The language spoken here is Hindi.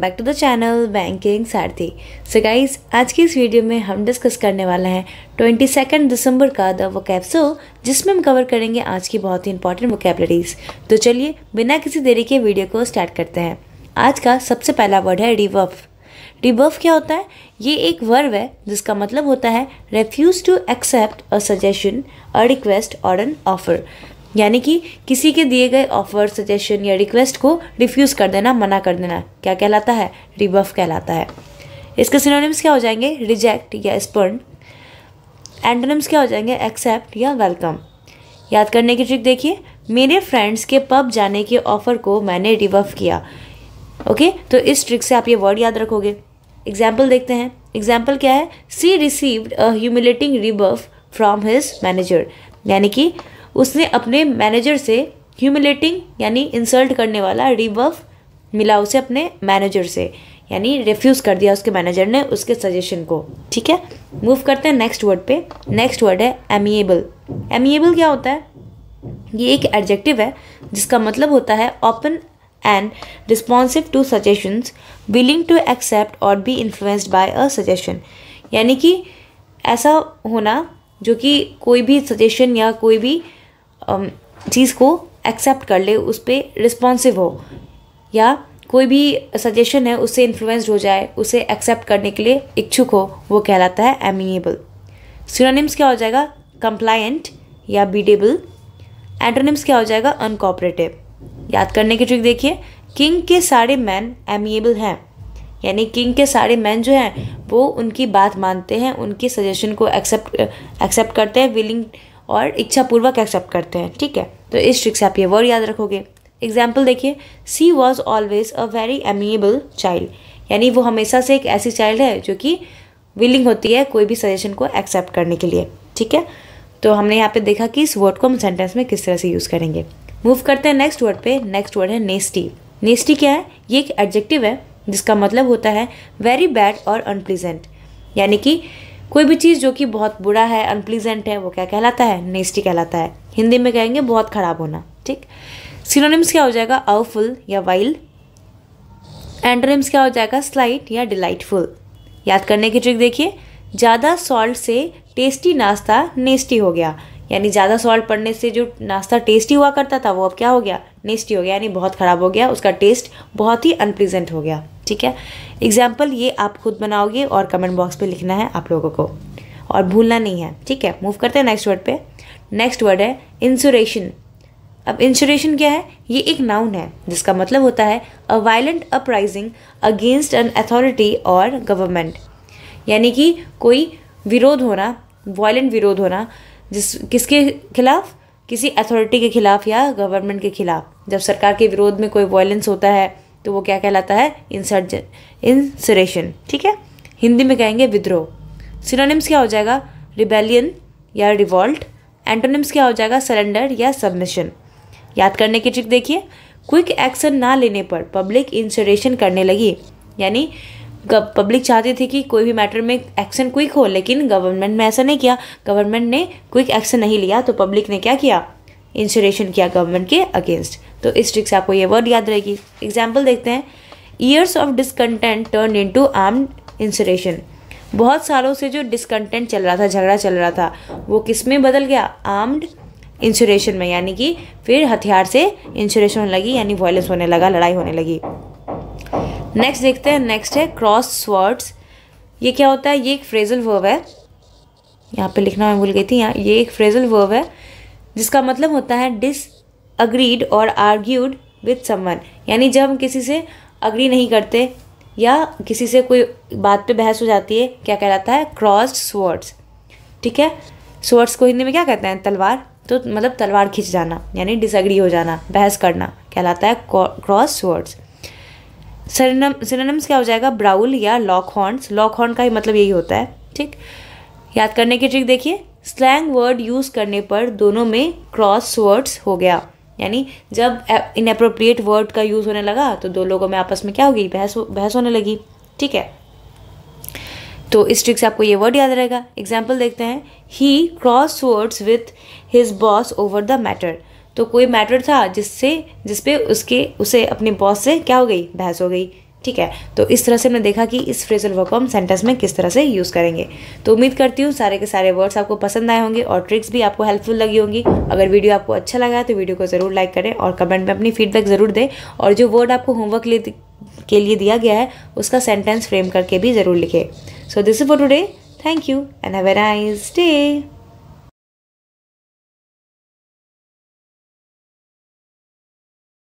back to the channel banking Sarathi so guys आज की इस वीडियो में हम डिस्कस करने वाले हैं ट्वेंटी सेकेंड दिसंबर का द कैप्सो जिसमें हम कवर करेंगे आज की बहुत ही इंपॉर्टेंट वोकेबलरीज तो चलिए बिना किसी देरी के वीडियो को स्टार्ट करते हैं आज का सबसे पहला वर्ड है रिवर्फ रिबर्फ क्या होता है ये एक वर्व है जिसका मतलब होता है refuse to accept a suggestion a request और एन ऑफर यानी कि किसी के दिए गए ऑफर सजेशन या रिक्वेस्ट को रिफ्यूज़ कर देना मना कर देना क्या कहलाता है रिबफ कहलाता है इसके सिनोनिम्स क्या हो जाएंगे रिजेक्ट या स्पर्न एंडोनिम्स क्या हो जाएंगे एक्सेप्ट या वेलकम याद करने की ट्रिक देखिए मेरे फ्रेंड्स के पब जाने के ऑफ़र को मैंने रिबफ किया ओके तो इस ट्रिक से आप ये वर्ड याद रखोगे एग्जाम्पल देखते हैं एग्जाम्पल क्या है she received a humiliating rebuff from his manager यानी कि उसने अपने मैनेजर से ह्यूमिलेटिंग यानी इंसल्ट करने वाला रिबफ मिला उसे अपने मैनेजर से यानी रिफ्यूज़ कर दिया उसके मैनेजर ने उसके सजेशन को ठीक है मूव करते हैं नेक्स्ट वर्ड पे नेक्स्ट वर्ड है एमिएबल एमिएबल क्या होता है ये एक एडजेक्टिव है जिसका मतलब होता है open and responsive to suggestions willing to accept और be influenced by a suggestion यानी कि ऐसा होना जो कि कोई भी सजेशन या कोई भी चीज़ को एक्सेप्ट कर ले उस पर रिस्पॉन्सिव हो या कोई भी सजेशन है उससे इन्फ्लुएंस्ड हो जाए उसे एक्सेप्ट करने के लिए इच्छुक हो वो कहलाता है एमिनेबल सिनोनिम्स क्या हो जाएगा कंप्लायंट या बीडेबल एंटोनिम्स क्या हो जाएगा अनकॉपरेटिव याद करने की ट्रिक देखिए किंग के सारे मैन एमिएबल हैं यानी किंग के सारे मैन जो हैं वो उनकी बात मानते हैं उनके सजेशन को एक्सेप्ट एक्सेप्ट करते हैं विलिंग और इच्छापूर्वक एक्सेप्ट करते हैं ठीक है तो इस ट्रिक से आप ये वर्ड याद रखोगे एग्जाम्पल देखिए she was always a very amiable child यानी वो हमेशा से एक ऐसी चाइल्ड है जो कि विलिंग होती है कोई भी सजेशन को एक्सेप्ट करने के लिए ठीक है तो हमने यहाँ पे देखा कि इस वर्ड को हम सेंटेंस में किस तरह से यूज़ करेंगे मूव करते हैं नेक्स्ट वर्ड पे नेक्स्ट वर्ड है नेस्टी नेस्टी क्या है ये एक एडजेक्टिव है जिसका मतलब होता है वेरी बैड और अनप्लीजेंट यानी कि कोई भी चीज़ जो कि बहुत बुरा है अनप्लीजेंट है वो क्या कहलाता है नेस्टी कहलाता है हिंदी में कहेंगे बहुत ख़राब होना ठीक सिनोनिम्स क्या हो जाएगा अवफुल या वाइल एंड्रोनिम्स क्या हो जाएगा स्लाइट या डिलाइटफुल याद करने की ट्रिक देखिए ज़्यादा सॉल्ट से टेस्टी नाश्ता नेस्टी हो गया यानी ज़्यादा सॉल्ट पड़ने से जो नाश्ता टेस्टी हुआ करता था वो अब क्या हो गया नेस्टी हो गया यानी बहुत ख़राब हो गया उसका टेस्ट बहुत ही अनप्लीजेंट हो गया ठीक है एग्जाम्पल ये आप खुद बनाओगे और कमेंट बॉक्स पर लिखना है आप लोगों को और भूलना नहीं है ठीक है मूव करते हैं नेक्स्ट वर्ड पे नेक्स्ट वर्ड है इंसुरेशन अब इंसुरेशन क्या है ये एक नाउन है जिसका मतलब होता है a violent uprising against an authority और गवर्नमेंट यानी कि कोई विरोध होना वायलेंट विरोध होना जिस किसके खिलाफ किसी अथॉरिटी के खिलाफ या गवर्नमेंट के खिलाफ जब सरकार के विरोध में कोई वायलेंस होता है तो वो क्या कहलाता है इंसर्जन इंसरेशन ठीक है हिंदी में कहेंगे विद्रोह सिनोनिम्स क्या हो जाएगा रिबेलियन या रिवॉल्ट एंटोनिम्स क्या हो जाएगा सरेंडर या सबमिशन याद करने की ट्रिक देखिए क्विक एक्शन ना लेने पर पब्लिक इंसरेशन करने लगी यानी पब्लिक चाहती थी कि कोई भी मैटर में एक्शन क्विक हो लेकिन गवर्नमेंट में ऐसा नहीं किया गवर्नमेंट ने क्विक एक्शन नहीं लिया तो पब्लिक ने क्या किया इंसुरेशन किया गवर्नमेंट के अगेंस्ट तो इस ट्रिक से आपको ये वर्ड याद रहेगी एग्जाम्पल देखते हैं years of discontent turn into arm insurrection बहुत सालों से जो डिसकंटेंट चल रहा था झगड़ा चल रहा था वो किस में बदल गया आर्म्ड इंसुरेशन में यानी कि फिर हथियार से इंसुरेशन होने लगी यानी वायलेंस होने लगा लड़ाई होने लगी नेक्स्ट देखते हैं नेक्स्ट है क्रॉस स्वर्ड्स ये क्या होता है ये एक फ्रेजल वर्व है यहाँ पे लिखना मैं भूल गई थी यहाँ ये एक फ्रेजल वर्व है जिसका मतलब होता है डिस अग्रीड और आर्ग्यूड विथ समवन यानी जब हम किसी से अग्री नहीं करते या किसी से कोई बात पे बहस हो जाती है क्या कहलाता है क्रॉस्ड स्वर्ड्स ठीक है स्वर्ड्स को हिंदी में क्या कहते हैं तलवार तो मतलब तलवार खींच जाना यानी डिसअग्री हो जाना बहस करना कहलाता है क्रॉस स्वर्ड्स सरनम सिनोनम्स क्या हो जाएगा ब्राउल या लॉक हॉर्न्स लॉक हॉर्न का ही मतलब यही होता है ठीक याद करने की ट्रिक देखिए स्लैंग वर्ड यूज़ करने पर दोनों में क्रॉस वर्ड्स हो गया यानी जब इनअप्रोप्रिएट वर्ड का यूज़ होने लगा तो दो लोगों में आपस में क्या हो गई बहस बहस होने लगी ठीक है तो इस ट्रिक से आपको ये वर्ड याद रहेगा एग्जाम्पल देखते हैं he cross words with his boss over the matter तो कोई मैटर था जिससे जिसपे उसके उसे अपने बॉस से क्या हो गई बहस हो गई ठीक है तो इस तरह से हमने देखा कि इस फ्रेजल वर्क को हम सेंटेंस में किस तरह से यूज़ करेंगे तो उम्मीद करती हूँ सारे के सारे वर्ड्स आपको पसंद आए होंगे और ट्रिक्स भी आपको हेल्पफुल लगी होंगी अगर वीडियो आपको अच्छा लगा तो वीडियो को ज़रूर लाइक करें और कमेंट में अपनी फीडबैक ज़रूर दें और जो वर्ड आपको होमवर्क के लिए दिया गया है उसका सेंटेंस फ्रेम करके भी ज़रूर लिखें so this for today thank you and have a nice day